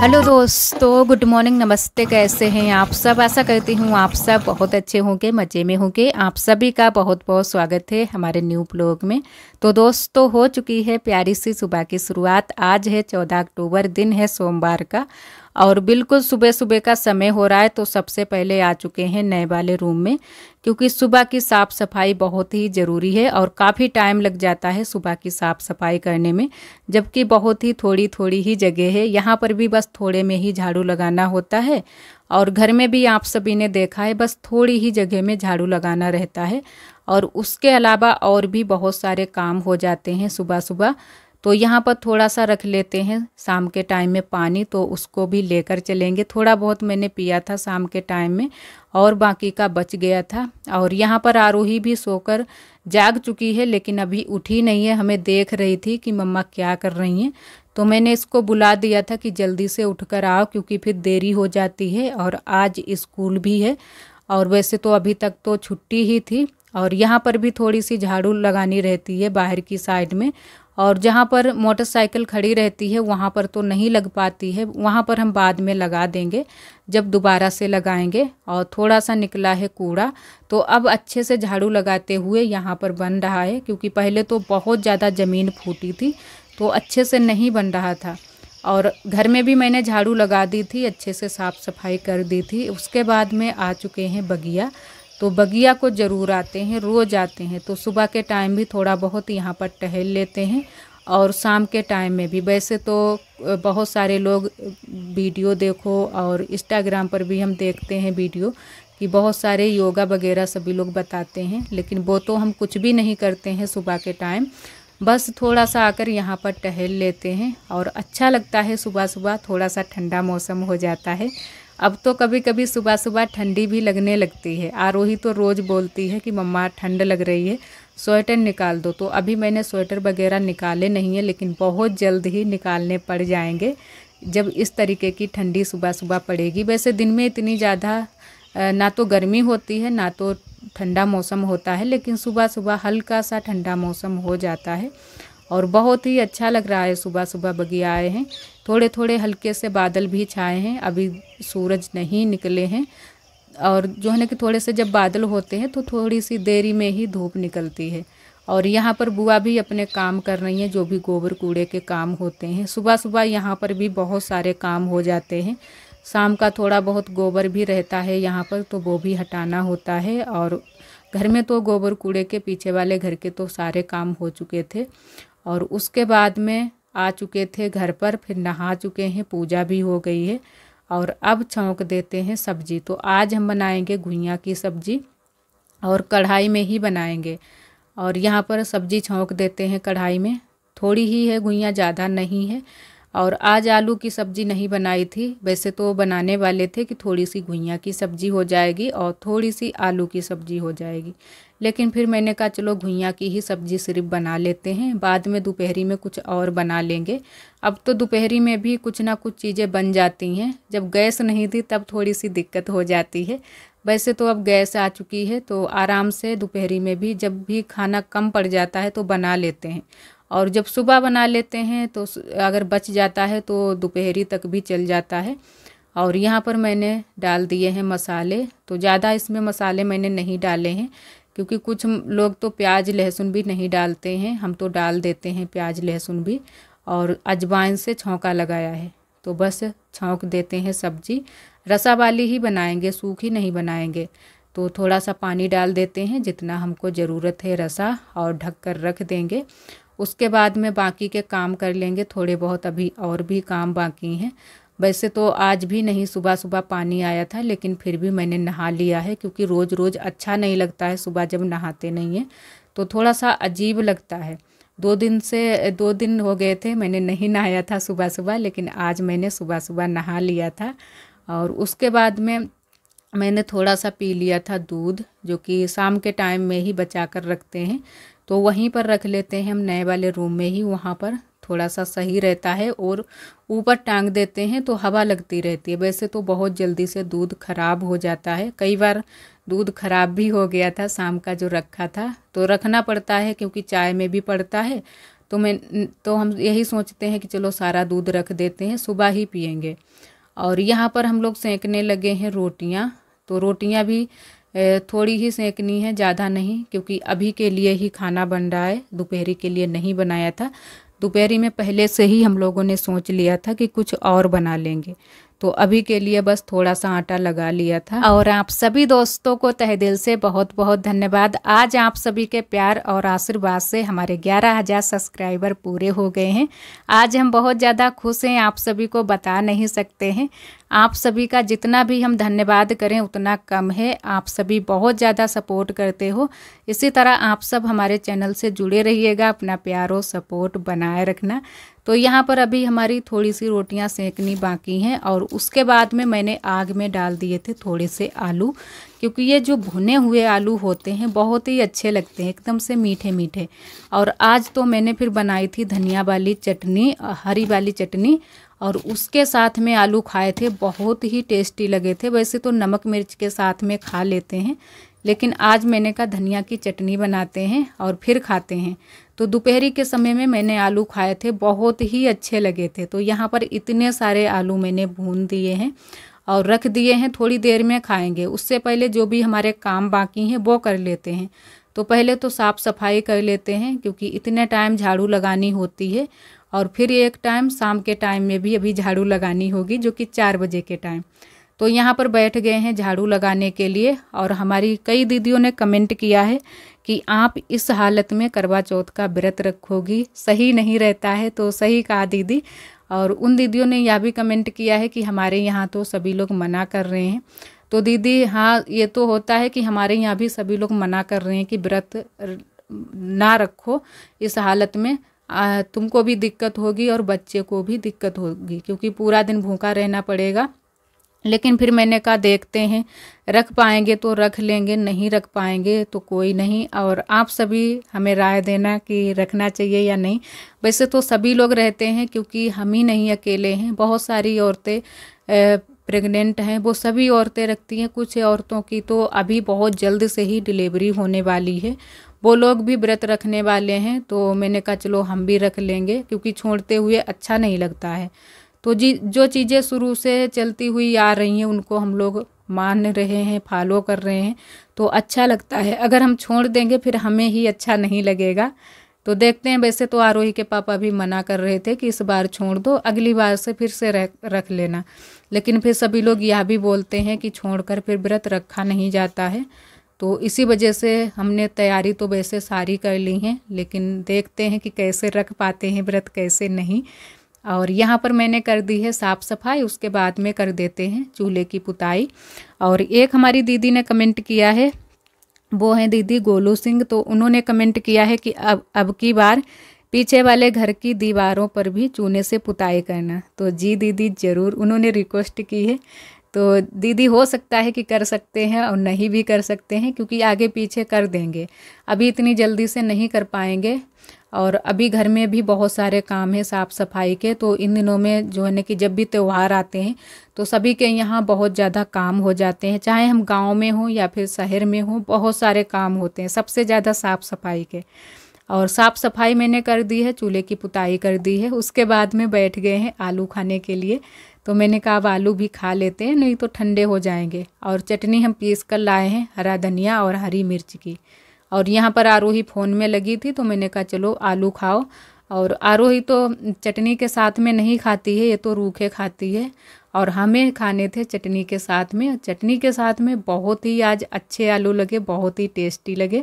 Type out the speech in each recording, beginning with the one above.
hello दोस्तों good morning नमस्ते कैसे हैं आप सब ऐसा करती हूँ आप सब बहुत अच्छे होंगे मज़े में होंगे आप सभी का बहुत बहुत स्वागत है हमारे न्यू ब्लॉग में तो दोस्तों हो चुकी है प्यारी सी सुबह की शुरुआत आज है चौदह अक्टूबर दिन है सोमवार का और बिल्कुल सुबह सुबह का समय हो रहा है तो सबसे पहले आ चुके हैं नए वाले रूम में क्योंकि सुबह की साफ़ सफाई बहुत ही ज़रूरी है और काफ़ी टाइम लग जाता है सुबह की साफ़ सफाई करने में जबकि बहुत ही थोड़ी थोड़ी ही जगह है यहाँ पर भी बस थोड़े में ही झाड़ू लगाना होता है और घर में भी आप सभी ने देखा है बस थोड़ी ही जगह में झाड़ू लगाना रहता है और उसके अलावा और भी बहुत सारे काम हो जाते हैं सुबह सुबह तो यहाँ पर थोड़ा सा रख लेते हैं शाम के टाइम में पानी तो उसको भी लेकर चलेंगे थोड़ा बहुत मैंने पिया था शाम के टाइम में और बाकी का बच गया था और यहाँ पर आरोही भी सोकर जाग चुकी है लेकिन अभी उठी नहीं है हमें देख रही थी कि मम्मा क्या कर रही हैं तो मैंने इसको बुला दिया था कि जल्दी से उठ आओ क्योंकि फिर देरी हो जाती है और आज स्कूल भी है और वैसे तो अभी तक तो छुट्टी ही थी और यहाँ पर भी थोड़ी सी झाड़ू लगानी रहती है बाहर की साइड में और जहाँ पर मोटरसाइकिल खड़ी रहती है वहाँ पर तो नहीं लग पाती है वहाँ पर हम बाद में लगा देंगे जब दोबारा से लगाएंगे और थोड़ा सा निकला है कूड़ा तो अब अच्छे से झाड़ू लगाते हुए यहाँ पर बन रहा है क्योंकि पहले तो बहुत ज़्यादा ज़मीन फूटी थी तो अच्छे से नहीं बन रहा था और घर में भी मैंने झाड़ू लगा दी थी अच्छे से साफ़ सफाई कर दी थी उसके बाद में आ चुके हैं बगिया तो बगिया को ज़रूर आते हैं रोज़ आते हैं तो सुबह के टाइम भी थोड़ा बहुत यहाँ पर टहल लेते हैं और शाम के टाइम में भी वैसे तो बहुत सारे लोग वीडियो देखो और इंस्टाग्राम पर भी हम देखते हैं वीडियो कि बहुत सारे योगा वगैरह सभी लोग बताते हैं लेकिन वो तो हम कुछ भी नहीं करते हैं सुबह के टाइम बस थोड़ा सा आकर यहाँ पर टहल लेते हैं और अच्छा लगता है सुबह सुबह थोड़ा सा ठंडा मौसम हो जाता है अब तो कभी कभी सुबह सुबह ठंडी भी लगने लगती है आरोही तो रोज़ बोलती है कि मम्मा ठंड लग रही है स्वेटर निकाल दो तो अभी मैंने स्वेटर वगैरह निकाले नहीं है लेकिन बहुत जल्द ही निकालने पड़ जाएंगे जब इस तरीके की ठंडी सुबह सुबह पड़ेगी वैसे दिन में इतनी ज़्यादा ना तो गर्मी होती है ना तो ठंडा मौसम होता है लेकिन सुबह सुबह हल्का सा ठंडा मौसम हो जाता है और बहुत ही अच्छा लग रहा है सुबह सुबह बगिया आए हैं थोड़े थोड़े हल्के से बादल भी छाए हैं अभी सूरज नहीं निकले हैं और जो है ना कि थोड़े से जब बादल होते हैं तो थोड़ी सी देरी में ही धूप निकलती है और यहाँ पर बुआ भी अपने काम कर रही हैं जो भी गोबर कूड़े के काम होते हैं सुबह सुबह यहाँ पर भी बहुत सारे काम हो जाते हैं शाम का थोड़ा बहुत गोबर भी रहता है यहाँ पर तो वो भी हटाना होता है और घर में तो गोबर कूड़े के पीछे वाले घर के तो सारे काम हो चुके थे और उसके बाद में आ चुके थे घर पर फिर नहा चुके हैं पूजा भी हो गई है और अब छौंक देते हैं सब्जी तो आज हम बनाएंगे घुइयाँ की सब्जी और कढ़ाई में ही बनाएंगे और यहाँ पर सब्जी छौंक देते हैं कढ़ाई में थोड़ी ही है घुइयाँ ज़्यादा नहीं है और आज आलू की सब्ज़ी नहीं बनाई थी वैसे तो बनाने वाले थे कि थोड़ी सी घुइयाँ की सब्ज़ी हो जाएगी और थोड़ी सी आलू की सब्ज़ी हो जाएगी लेकिन फिर मैंने कहा चलो घुइयाँ की ही सब्ज़ी सिर्फ बना लेते हैं बाद में दोपहरी में कुछ और बना लेंगे अब तो दोपहरी में भी कुछ ना कुछ चीज़ें बन जाती हैं जब गैस नहीं थी तब थोड़ी सी दिक्कत हो जाती है वैसे तो अब गैस आ चुकी है तो आराम से दोपहरी में भी जब भी खाना कम पड़ जाता है तो बना लेते हैं और जब सुबह बना लेते हैं तो अगर बच जाता है तो दोपहरी तक भी चल जाता है और यहाँ पर मैंने डाल दिए हैं मसाले तो ज़्यादा इसमें मसाले मैंने नहीं डाले हैं क्योंकि कुछ लोग तो प्याज लहसुन भी नहीं डालते हैं हम तो डाल देते हैं प्याज लहसुन भी और अजवाइन से छौंका लगाया है तो बस छौंक देते हैं सब्जी रसा वाली ही बनाएंगे सूखी नहीं बनाएंगे तो थोड़ा सा पानी डाल देते हैं जितना हमको ज़रूरत है रसा और ढक कर रख देंगे उसके बाद में बाकी के काम कर लेंगे थोड़े बहुत अभी और भी काम बाकी हैं वैसे तो आज भी नहीं सुबह सुबह पानी आया था लेकिन फिर भी मैंने नहा लिया है क्योंकि रोज़ रोज़ अच्छा नहीं लगता है सुबह जब नहाते नहीं हैं तो थोड़ा सा अजीब लगता है दो दिन से दो दिन हो गए थे मैंने नहीं नहाया था सुबह सुबह लेकिन आज मैंने सुबह सुबह नहा लिया था और उसके बाद में मैंने थोड़ा सा पी लिया था दूध जो कि शाम के टाइम में ही बचा कर रखते हैं तो वहीं पर रख लेते हैं हम नए वाले रूम में ही वहाँ पर थोड़ा सा सही रहता है और ऊपर टांग देते हैं तो हवा लगती रहती है वैसे तो बहुत जल्दी से दूध ख़राब हो जाता है कई बार दूध ख़राब भी हो गया था शाम का जो रखा था तो रखना पड़ता है क्योंकि चाय में भी पड़ता है तो मैं तो हम यही सोचते हैं कि चलो सारा दूध रख देते हैं सुबह ही पियेंगे और यहाँ पर हम लोग सेंकने लगे हैं रोटियाँ तो रोटियाँ भी थोड़ी ही सेंकनी है ज़्यादा नहीं क्योंकि अभी के लिए ही खाना बन रहा है दोपहरी के लिए नहीं बनाया था दोपहरी में पहले से ही हम लोगों ने सोच लिया था कि कुछ और बना लेंगे तो अभी के लिए बस थोड़ा सा आटा लगा लिया था और आप सभी दोस्तों को तह दिल से बहुत बहुत धन्यवाद आज आप सभी के प्यार और आशीर्वाद से हमारे ग्यारह हज़ार सब्सक्राइबर पूरे हो गए हैं आज हम बहुत ज़्यादा खुश हैं आप सभी को बता नहीं सकते हैं आप सभी का जितना भी हम धन्यवाद करें उतना कम है आप सभी बहुत ज़्यादा सपोर्ट करते हो इसी तरह आप सब हमारे चैनल से जुड़े रहिएगा अपना प्यार और सपोर्ट बनाए रखना तो यहाँ पर अभी हमारी थोड़ी सी रोटियाँ सेकनी बाकी हैं और उसके बाद में मैंने आग में डाल दिए थे थोड़े से आलू क्योंकि ये जो भुने हुए आलू होते हैं बहुत ही अच्छे लगते हैं एकदम से मीठे मीठे और आज तो मैंने फिर बनाई थी धनिया वाली चटनी हरी वाली चटनी और उसके साथ में आलू खाए थे बहुत ही टेस्टी लगे थे वैसे तो नमक मिर्च के साथ में खा लेते हैं लेकिन आज मैंने कहा धनिया की चटनी बनाते हैं और फिर खाते हैं तो दोपहरी के समय में मैंने आलू खाए थे बहुत ही अच्छे लगे थे तो यहाँ पर इतने सारे आलू मैंने भून दिए हैं और रख दिए हैं थोड़ी देर में खाएंगे उससे पहले जो भी हमारे काम बाकी हैं वो कर लेते हैं तो पहले तो साफ़ सफाई कर लेते हैं क्योंकि इतने टाइम झाड़ू लगानी होती है और फिर एक टाइम शाम के टाइम में भी अभी झाड़ू लगानी होगी जो कि चार बजे के टाइम तो यहाँ पर बैठ गए हैं झाड़ू लगाने के लिए और हमारी कई दीदियों ने कमेंट किया है कि आप इस हालत में करवा चौथ का व्रत रखोगी सही नहीं रहता है तो सही कहा दीदी और उन दीदियों ने यह भी कमेंट किया है कि हमारे यहाँ तो सभी लोग मना कर रहे हैं तो दीदी हाँ ये तो होता है कि हमारे यहाँ भी सभी लोग मना कर रहे हैं कि व्रत ना रखो इस हालत में तुमको भी दिक्कत होगी और बच्चे को भी दिक्कत होगी क्योंकि पूरा दिन भूखा रहना पड़ेगा लेकिन फिर मैंने कहा देखते हैं रख पाएंगे तो रख लेंगे नहीं रख पाएंगे तो कोई नहीं और आप सभी हमें राय देना कि रखना चाहिए या नहीं वैसे तो सभी लोग रहते हैं क्योंकि हम ही नहीं अकेले हैं बहुत सारी औरतें प्रेग्नेंट हैं वो सभी औरतें रखती हैं कुछ औरतों की तो अभी बहुत जल्द से ही डिलीवरी होने वाली है वो लोग भी व्रत रखने वाले हैं तो मैंने कहा चलो हम भी रख लेंगे क्योंकि छोड़ते हुए अच्छा नहीं लगता है तो जी जो चीज़ें शुरू से चलती हुई आ रही हैं उनको हम लोग मान रहे हैं फॉलो कर रहे हैं तो अच्छा लगता है अगर हम छोड़ देंगे फिर हमें ही अच्छा नहीं लगेगा तो देखते हैं वैसे तो आरोही के पापा भी मना कर रहे थे कि इस बार छोड़ दो अगली बार से फिर से रख रख लेना लेकिन फिर सभी लोग यह भी बोलते हैं कि छोड़कर फिर व्रत रखा नहीं जाता है तो इसी वजह से हमने तैयारी तो वैसे सारी कर ली है लेकिन देखते हैं कि कैसे रख पाते हैं व्रत कैसे नहीं और यहाँ पर मैंने कर दी है साफ़ सफाई उसके बाद में कर देते हैं चूल्हे की पुताई और एक हमारी दीदी ने कमेंट किया है वो हैं दीदी गोलू सिंह तो उन्होंने कमेंट किया है कि अब अब की बार पीछे वाले घर की दीवारों पर भी चूने से पुताई करना तो जी दीदी ज़रूर उन्होंने रिक्वेस्ट की है तो दीदी हो सकता है कि कर सकते हैं और नहीं भी कर सकते हैं क्योंकि आगे पीछे कर देंगे अभी इतनी जल्दी से नहीं कर पाएंगे और अभी घर में भी बहुत सारे काम हैं साफ़ सफाई के तो इन दिनों में जो है ना कि जब भी त्यौहार आते हैं तो सभी के यहाँ बहुत ज़्यादा काम हो जाते हैं चाहे हम गांव में हों या फिर शहर में हों बहुत सारे काम होते हैं सबसे ज़्यादा साफ़ सफाई के और साफ़ सफाई मैंने कर दी है चूल्हे की पुताई कर दी है उसके बाद में बैठ गए हैं आलू खाने के लिए तो मैंने कहा अब आलू भी खा लेते हैं नहीं तो ठंडे हो जाएंगे और चटनी हम पीस कर लाए हैं हरा धनिया और हरी मिर्च की और यहाँ पर आरोही फ़ोन में लगी थी तो मैंने कहा चलो आलू खाओ और आरोही तो चटनी के साथ में नहीं खाती है ये तो रूखे खाती है और हमें खाने थे चटनी के साथ में चटनी के साथ में बहुत ही आज अच्छे आलू लगे बहुत ही टेस्टी लगे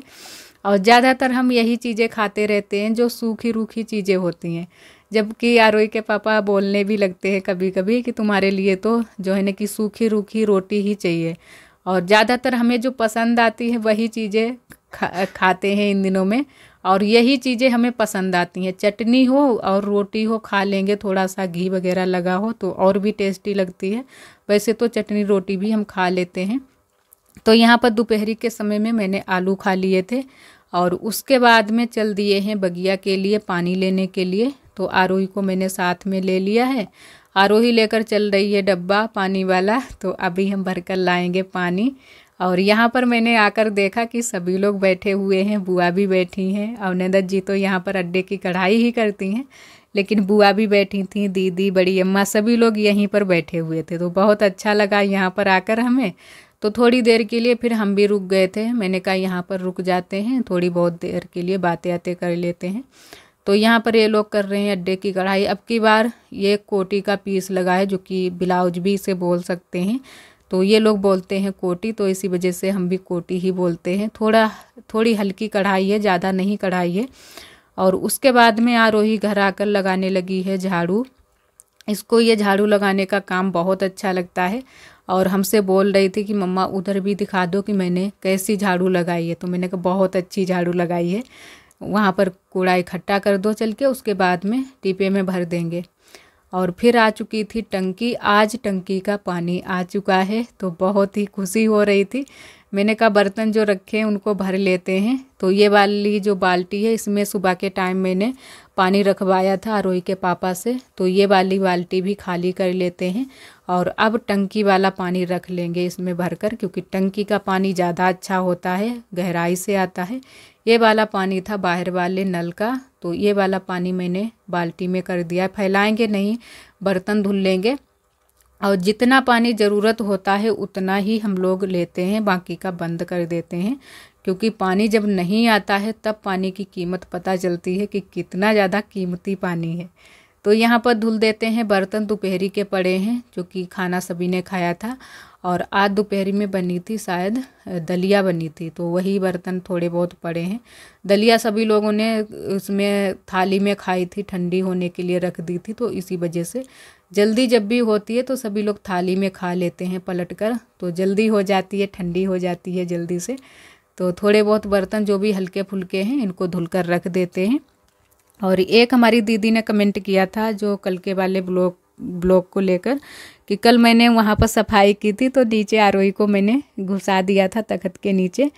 और ज़्यादातर हम यही चीज़ें खाते रहते हैं जो सूखी रूखी चीज़ें होती हैं जबकि आरोही के पापा बोलने भी लगते हैं कभी कभी कि तुम्हारे लिए तो जो है ना कि सूखी रूखी रोटी ही चाहिए और ज़्यादातर हमें जो पसंद आती है वही चीज़ें खा, खाते हैं इन दिनों में और यही चीज़ें हमें पसंद आती हैं चटनी हो और रोटी हो खा लेंगे थोड़ा सा घी वगैरह लगा हो तो और भी टेस्टी लगती है वैसे तो चटनी रोटी भी हम खा लेते हैं तो यहाँ पर दोपहरी के समय में मैंने आलू खा लिए थे और उसके बाद में चल दिए हैं बगिया के लिए पानी लेने के लिए तो आरोही को मैंने साथ में ले लिया है आरोही लेकर चल रही है डब्बा पानी वाला तो अभी हम भर कर लाएंगे पानी और यहाँ पर मैंने आकर देखा कि सभी लोग बैठे हुए हैं बुआ भी बैठी हैं अवनेदत जी तो यहाँ पर अड्डे की कढ़ाई ही करती हैं लेकिन बुआ भी बैठी थी दीदी बड़ी अम्मा सभी लोग यहीं पर बैठे हुए थे तो बहुत अच्छा लगा यहाँ पर आकर हमें तो थोड़ी देर के लिए फिर हम भी रुक गए थे मैंने कहा यहाँ पर रुक जाते हैं थोड़ी बहुत देर के लिए बातें आते कर लेते हैं तो यहाँ पर ये लोग कर रहे हैं अड्डे की कढ़ाई अब की बार ये कोटी का पीस लगा है जो कि ब्लाउज भी इसे बोल सकते हैं तो ये लोग बोलते हैं कोटी तो इसी वजह से हम भी कोटी ही बोलते हैं थोड़ा थोड़ी हल्की कढ़ाई है ज़्यादा नहीं कढ़ाई है और उसके बाद में आरोही घर आकर लगाने लगी है झाड़ू इसको ये झाड़ू लगाने का काम बहुत अच्छा लगता है और हमसे बोल रही थी कि मम्मा उधर भी दिखा दो कि मैंने कैसी झाड़ू लगाई है तो मैंने कहा बहुत अच्छी झाड़ू लगाई है वहाँ पर कूड़ा इकट्ठा कर दो चल के उसके बाद में टीपे में भर देंगे और फिर आ चुकी थी टंकी आज टंकी का पानी आ चुका है तो बहुत ही खुशी हो रही थी मैंने कहा बर्तन जो रखे हैं उनको भर लेते हैं तो ये वाली जो बाल्टी है इसमें सुबह के टाइम मैंने पानी रखवाया था आरोही के पापा से तो ये वाली बाल्टी भी खाली कर लेते हैं और अब टंकी वाला पानी रख लेंगे इसमें भरकर क्योंकि टंकी का पानी ज़्यादा अच्छा होता है गहराई से आता है ये वाला पानी था बाहर वाले नल का तो ये वाला पानी मैंने बाल्टी में कर दिया फैलाएँगे नहीं बर्तन धुल लेंगे और जितना पानी ज़रूरत होता है उतना ही हम लोग लेते हैं बाकी का बंद कर देते हैं क्योंकि पानी जब नहीं आता है तब पानी की कीमत पता चलती है कि कितना ज़्यादा कीमती पानी है तो यहाँ पर धुल देते हैं बर्तन दोपहरी के पड़े हैं जो कि खाना सभी ने खाया था और आज दोपहरी में बनी थी शायद दलिया बनी थी तो वही बर्तन थोड़े बहुत पड़े हैं दलिया सभी लोगों ने उसमें थाली में खाई थी ठंडी होने के लिए रख दी थी तो इसी वजह से जल्दी जब भी होती है तो सभी लोग थाली में खा लेते हैं पलट कर तो जल्दी हो जाती है ठंडी हो जाती है जल्दी से तो थोड़े बहुत बर्तन जो भी हल्के फुल्के हैं इनको धुल कर रख देते हैं और एक हमारी दीदी ने कमेंट किया था जो कल के वाले ब्लॉग ब्लॉग को लेकर कि कल मैंने वहाँ पर सफाई की थी तो नीचे आरोही को मैंने घुसा दिया था तखत के नीचे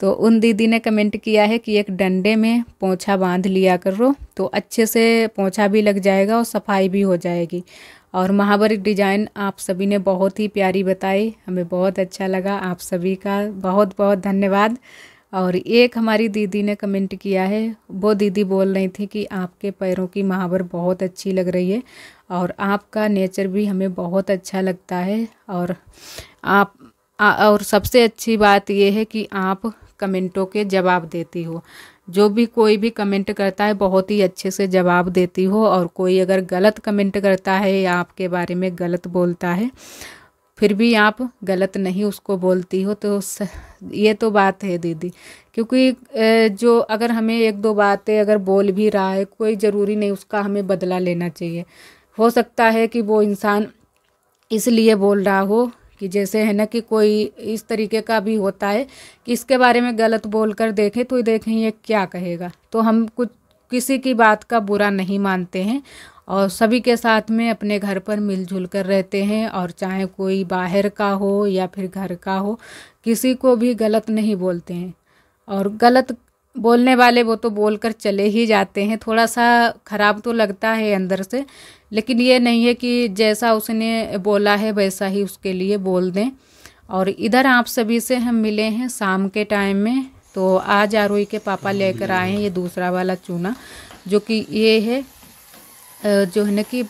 तो उन दीदी ने कमेंट किया है कि एक डंडे में पोछा बांध लिया करो तो अच्छे से पोछा भी लग जाएगा और सफाई भी हो जाएगी और महाबरी डिजाइन आप सभी ने बहुत ही प्यारी बताई हमें बहुत अच्छा लगा आप सभी का बहुत बहुत धन्यवाद और एक हमारी दीदी ने कमेंट किया है वो दीदी बोल रही थी कि आपके पैरों की महावर बहुत अच्छी लग रही है और आपका नेचर भी हमें बहुत अच्छा लगता है और आप आ, और सबसे अच्छी बात यह है कि आप कमेंटों के जवाब देती हो जो भी कोई भी कमेंट करता है बहुत ही अच्छे से जवाब देती हो और कोई अगर गलत कमेंट करता है या आपके बारे में गलत बोलता है फिर भी आप गलत नहीं उसको बोलती हो तो ये तो बात है दीदी क्योंकि जो अगर हमें एक दो बातें अगर बोल भी रहा है कोई ज़रूरी नहीं उसका हमें बदला लेना चाहिए हो सकता है कि वो इंसान इसलिए बोल रहा हो कि जैसे है ना कि कोई इस तरीके का भी होता है कि इसके बारे में गलत बोल कर देखें तो देखें ये क्या कहेगा तो हम कुछ किसी की बात का बुरा नहीं मानते हैं और सभी के साथ में अपने घर पर मिलजुल कर रहते हैं और चाहे कोई बाहर का हो या फिर घर का हो किसी को भी गलत नहीं बोलते हैं और गलत बोलने वाले वो तो बोलकर चले ही जाते हैं थोड़ा सा ख़राब तो लगता है अंदर से लेकिन ये नहीं है कि जैसा उसने बोला है वैसा ही उसके लिए बोल दें और इधर आप सभी से हम मिले हैं शाम के टाइम में तो आज आरोही के पापा लेकर आए हैं ये दूसरा वाला चूना जो कि ये है जो है ना कि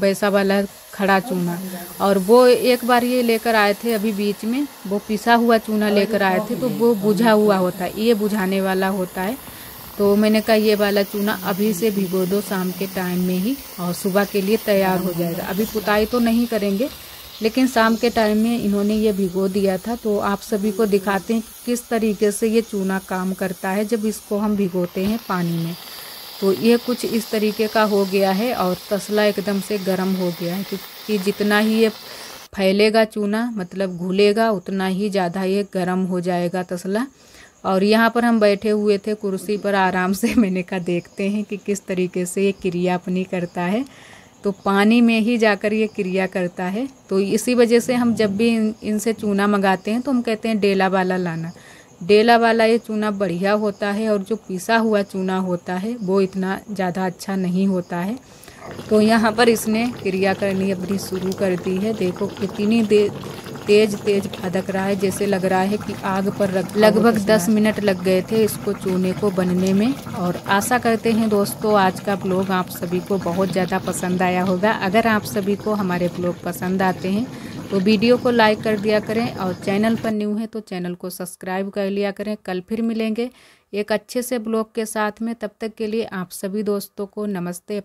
वैसा वाला खड़ा चूना और वो एक बार ये लेकर आए थे अभी बीच में वो पिसा हुआ चूना लेकर आए थे तो वो बुझा हुआ होता है ये बुझाने वाला होता है तो मैंने कहा ये वाला चूना अभी से भिगो दो शाम के टाइम में ही और सुबह के लिए तैयार हो जाएगा अभी पुताई तो नहीं करेंगे लेकिन शाम के टाइम में इन्होंने ये भिगो दिया था तो आप सभी को दिखाते हैं कि किस तरीके से ये चूना काम करता है जब इसको हम भिगोते हैं पानी में तो ये कुछ इस तरीके का हो गया है और तसला एकदम से गर्म हो गया है क्योंकि जितना ही ये फैलेगा चूना मतलब घुलेगा उतना ही ज़्यादा ये गर्म हो जाएगा तसला और यहाँ पर हम बैठे हुए थे कुर्सी पर आराम से मैंने कहा देखते हैं कि किस तरीके से ये क्रिया अपनी करता है तो पानी में ही जाकर ये क्रिया करता है तो इसी वजह से हम जब भी इनसे चूना मंगाते हैं तो हम कहते हैं डेला वाला लाना डेला वाला ये चूना बढ़िया होता है और जो पिसा हुआ चूना होता है वो इतना ज़्यादा अच्छा नहीं होता है तो यहाँ पर इसने क्रिया करनी अपनी शुरू कर दी है देखो कितनी देर तेज तेज भदक रहा है जैसे लग रहा है कि आग पर लगभग दस मिनट लग गए थे इसको चूने को बनने में और आशा करते हैं दोस्तों आज का ब्लॉग आप सभी को बहुत ज़्यादा पसंद आया होगा अगर आप सभी को हमारे ब्लॉग पसंद आते हैं तो वीडियो को लाइक कर दिया करें और चैनल पर न्यू है तो चैनल को सब्सक्राइब कर लिया करें कल फिर मिलेंगे एक अच्छे से ब्लॉग के साथ में तब तक के लिए आप सभी दोस्तों को नमस्ते